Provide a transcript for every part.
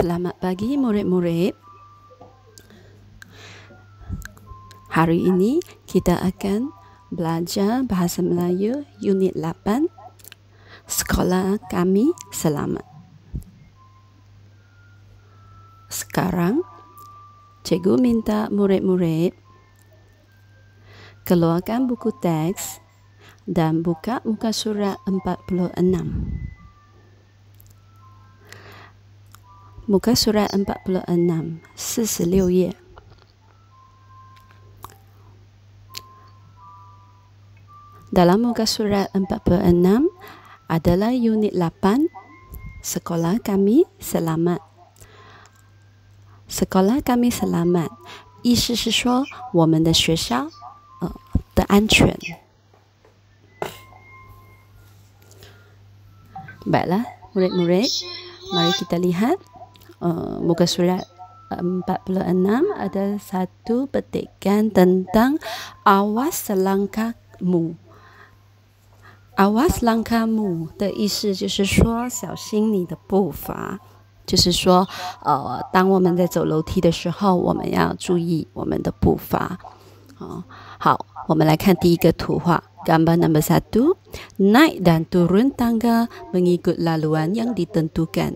Selamat pagi murid-murid. Hari ini kita akan belajar bahasa Melayu unit 8 Sekolah Kami Selamat. Sekarang cikgu minta murid-murid keluarkan buku teks dan buka muka surat 46. Muka surat 46, 46页。Dalam muka surat 46 adalah unit 8 Sekolah Kami Selamat. Sekolah Kami Selamat 意思是说我们的学校呃的安全。Baiklah, uh, murid-murid, mari kita lihat. Muka surat empat puluh enam ada satu petikan tentang awas langkahmu. Awas langkahmu 的意思就是说小心你的步伐，就是说，呃，当我们在走楼梯的时候，我们要注意我们的步伐。啊，好，我们来看第一个图画。Gambar nomor satu, naik dan turun tangga mengikut laluan yang ditentukan.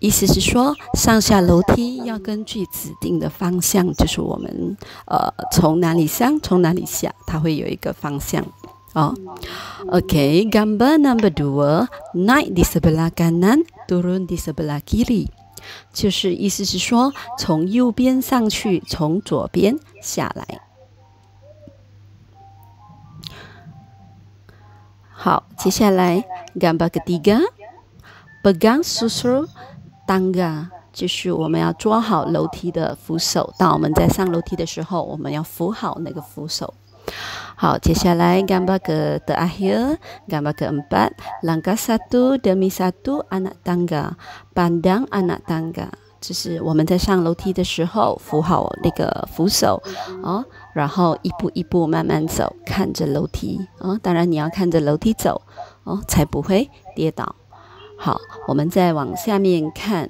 意思是说，上下楼梯要根据指定的方向，就是我们，呃，从哪里上，从哪里下，它会有一个方向，哦。OK，gambar number dua naik di sebelah kanan, turun di sebelah kiri，就是意思是说，从右边上去，从左边下来。好，接下来 gambar ketiga, pegang susur。单个，就是我们要抓好楼梯的扶手。当我们在上楼梯的时候，我们要扶好那个扶手。好，接下来，gambar ke terakhir，gambar ke empat，langkah satu demi satu anak tangga，pandang anak tangga，就是我们在上楼梯的时候，扶好那个扶手，哦，然后一步一步慢慢走，看着楼梯，哦，当然你要看着楼梯走，哦，才不会跌倒。好，我们再往下面看。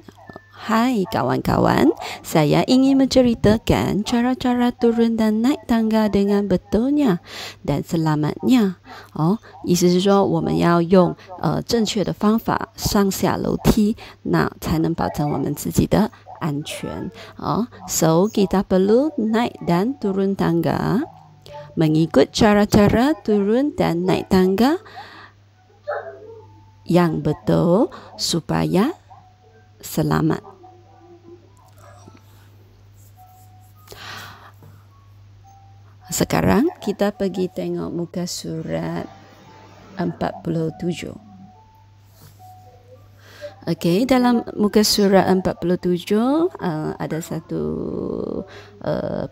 Hi，嘎完嘎完，saya ingin m e n j a r i d a n g a n cara cara turun dan naik tangga dengan betonia. Dan selamatnya。哦，意思是说我们要用呃正确的方法上下楼梯，那才能保证我们自己的安全。哦，so kita p e l u t naik dan turun tangga. Mengikut cara cara turun dan naik tangga. yang betul supaya selamat. Sekarang kita pergi tengok muka surat 47. Okey, dalam muka surat 47 uh, ada satu uh,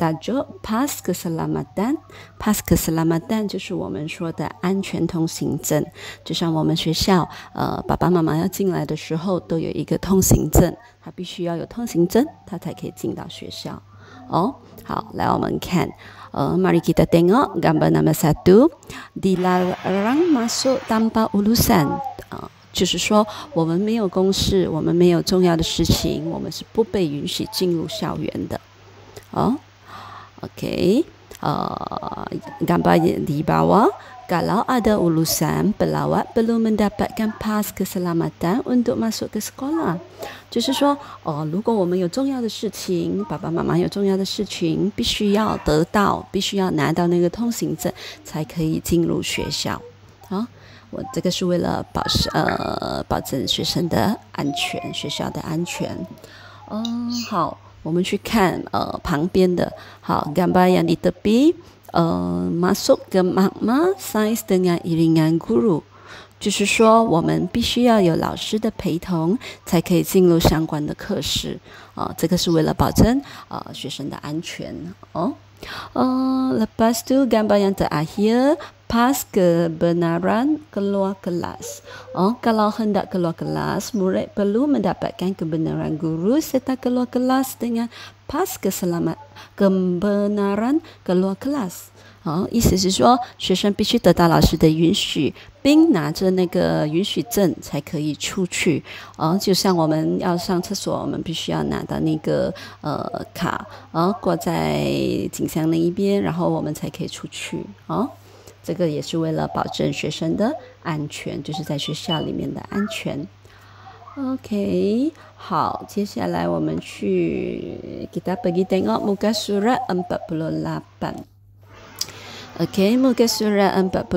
大着 Pass Keselamatan，Pass Keselamatan 就是我们说的安全通行证。就像我们学校，呃，爸爸妈妈要进来的时候，都有一个通行证，他必须要有通行证，他才可以进到学校。哦，好，来我们看，呃，Mari kita dengar gambar nama satu, dilarang masuk tanpa ulasan。啊，就是说我们没有公事，我们没有重要的事情，我们是不被允许进入校园的。哦。Okay，gambar di bawah. Kalau ada ulusan pelawat belum mendapatkan pas keselamatan untuk masuk ke sekolah，就是说哦，如果我们有重要的事情，爸爸妈妈有重要的事情，必须要得到，必须要拿到那个通行证，才可以进入学校。好，我这个是为了保是呃保证学生的安全，学校的安全。嗯，好。我们去看呃旁边的，好，gambar yang e i 呃，masuk ke m a a size dengan i n g a n guru，就是说我们必须要有老师的陪同，才可以进入相关的课室啊，这个是为了保证呃学生的安全哦。Oh, lepas tu gambar yang terakhir pas kebenaran keluar kelas. Oh, kalau hendak keluar kelas, murid perlu mendapatkan kebenaran guru serta keluar kelas dengan pas keselamat kebenaran keluar kelas. Oh, 意思是说学生必须得到老师的允许兵拿着那个允许证才可以出去，哦，就像我们要上厕所，我们必须要拿到那个呃卡，哦，挂在警箱那一边，然后我们才可以出去，哦，这个也是为了保证学生的安全，就是在学校里面的安全。OK，好，接下来我们去。Okay, muka surat 48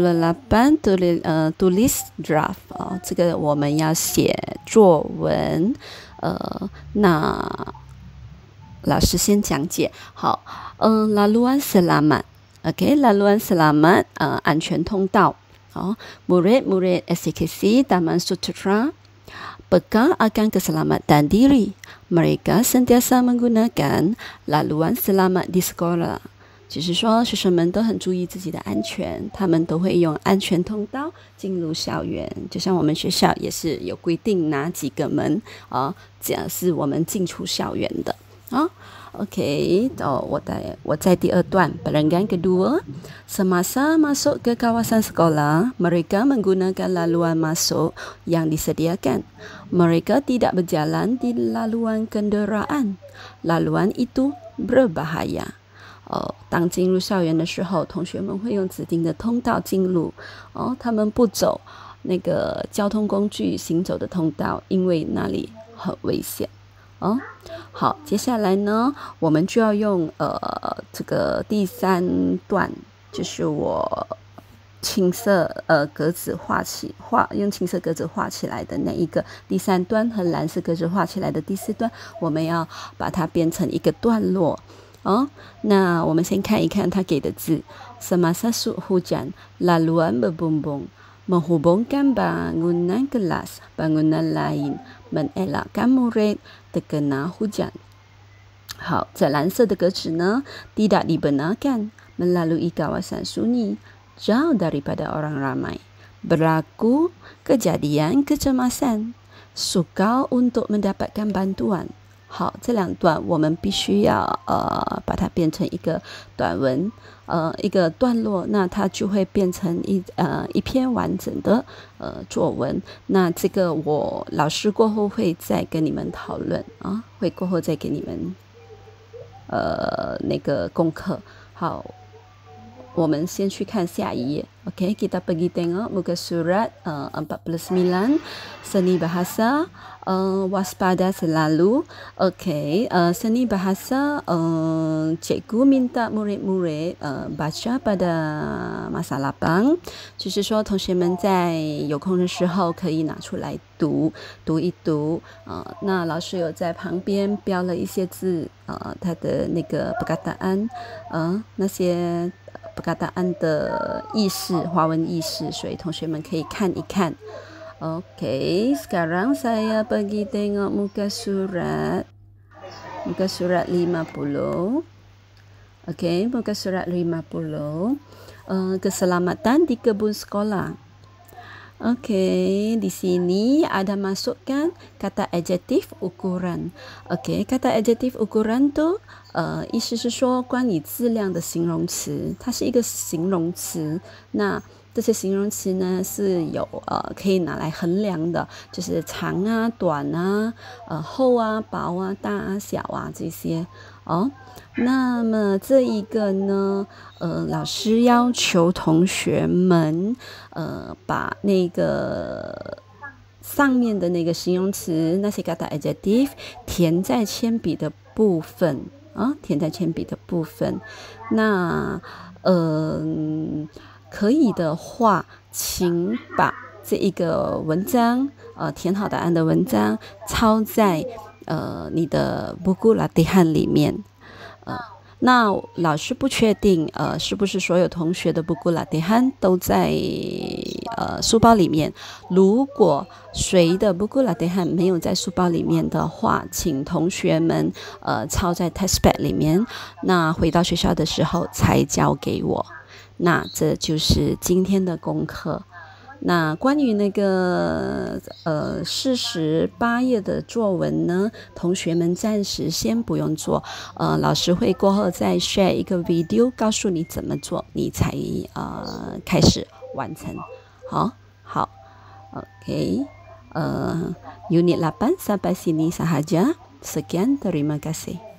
tulis, uh, tulis draft Okay, eh, 啊、uh,，这个我们要写作文，呃、uh,，那老师先讲解。好，呃、uh,，laluan selamat，OK，laluan、okay, selamat，呃、uh,，安全通道。哦、uh,，murid murid SKC Taman Sutra pegang akan keselamatan diri，mereka sentiasa menggunakan laluan selamat di sekolah。只是说，学生们都很注意自己的安全，他们都会用安全通道进入校园。就像我们学校也是有规定，哪几个门啊，这是我们进出校园的啊。OK，哦，我在我在第二段。Semasa masuk ke kawasan sekolah, mereka menggunakan laluan masuk yang disediakan. Mereka tidak berjalan di laluan kenderaan. Laluan itu berbahaya. 呃，当进入校园的时候，同学们会用指定的通道进入，哦，他们不走那个交通工具行走的通道，因为那里很危险。哦，好，接下来呢，我们就要用呃这个第三段，就是我青色呃格子画起画，用青色格子画起来的那一个第三段和蓝色格子画起来的第四段，我们要把它编成一个段落。哦，那我们先看一看他给的字：semasa suhu jan laluan berbumbung menghubungkan bangunan kelas bangunan lain menelakkan murid terkena hujan。好，在蓝色的格子呢，tidak dibenarkan melalui kawasan sunyi jauh daripada orang ramai berlaku kejadian kecemasan sukar untuk mendapatkan bantuan。好，这两段我们必须要呃把它变成一个短文，呃一个段落，那它就会变成一呃一篇完整的呃作文。那这个我老师过后会再跟你们讨论啊，会过后再给你们呃那个功课。好。我们先去看下一页。OK, kita pergi tengok muka surat uh, 49 seni bahasa uh, waspada selalu. OK, uh, seni bahasa uh, cikgu minta murid-murid uh, baca pada masa lapang. Jadi, saya katakan, teman-teman, pada masa luang, boleh baca dan baca. Baca dan baca. Nah, guru ada di belakang, menuliskan beberapa kata, perkataan, uh, 那些布加达安的意识，华文意识，所以同学们可以看一看。OK，sekarang、okay, saya pergi tengok muka surat muka surat lima puluh. OK，muka surat lima puluh，呃，keselamatan uh, di kebun sekolah。Oke, di sini ada masukkan kata adjektif ukuran. Oke, kata adjektif ukuran tu eh, 意思是说关于质量的形容词，它是一个形容词。那这些形容词呢是有呃可以拿来衡量的，就是长啊、短啊、呃厚啊、薄啊、大啊、小啊这些。哦，那么这一个呢？呃，老师要求同学们呃把那个上面的那个形容词那些个的 adj 填在铅笔的部分啊，填在铅笔的部分。那呃可以的话，请把这一个文章呃填好答案的文章抄在。呃，你的布谷拉迪汉里面，呃，那老师不确定，呃，是不是所有同学的布谷拉迪汉都在呃书包里面？如果谁的布谷拉迪汉没有在书包里面的话，请同学们呃抄在 t e s t p a d 里面，那回到学校的时候才交给我。那这就是今天的功课。那关于那个呃四十八页的作文呢，同学们暂时先不用做，呃，老师会过后再 share 一个 video，告诉你怎么做，你才呃开始完成。好，好，OK，呃，Unit 8 e l a p sampai sini sahaja, sekian terima kasih.